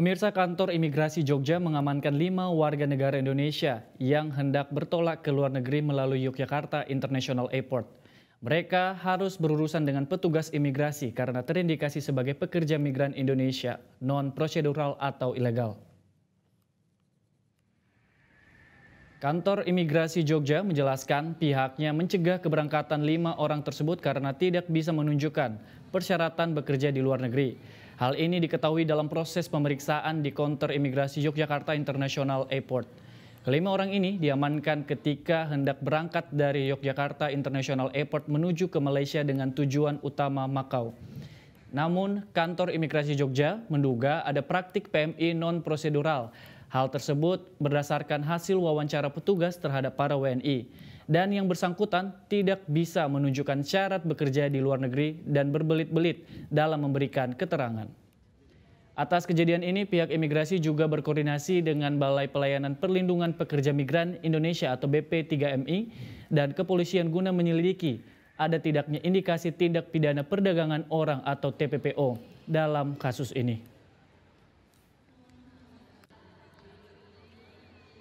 Pemirsa kantor imigrasi Jogja mengamankan lima warga negara Indonesia yang hendak bertolak ke luar negeri melalui Yogyakarta International Airport. Mereka harus berurusan dengan petugas imigrasi karena terindikasi sebagai pekerja migran Indonesia non-prosedural atau ilegal. Kantor Imigrasi Jogja menjelaskan pihaknya mencegah keberangkatan lima orang tersebut karena tidak bisa menunjukkan persyaratan bekerja di luar negeri. Hal ini diketahui dalam proses pemeriksaan di konter imigrasi Yogyakarta International Airport. Kelima orang ini diamankan ketika hendak berangkat dari Yogyakarta International Airport menuju ke Malaysia dengan tujuan utama Makau. Namun, kantor imigrasi Jogja menduga ada praktik PMI non-prosedural. Hal tersebut berdasarkan hasil wawancara petugas terhadap para WNI dan yang bersangkutan tidak bisa menunjukkan syarat bekerja di luar negeri dan berbelit-belit dalam memberikan keterangan. Atas kejadian ini, pihak imigrasi juga berkoordinasi dengan Balai Pelayanan Perlindungan Pekerja Migran Indonesia atau BP3MI dan kepolisian guna menyelidiki ada tidaknya indikasi tindak pidana perdagangan orang atau TPPO dalam kasus ini.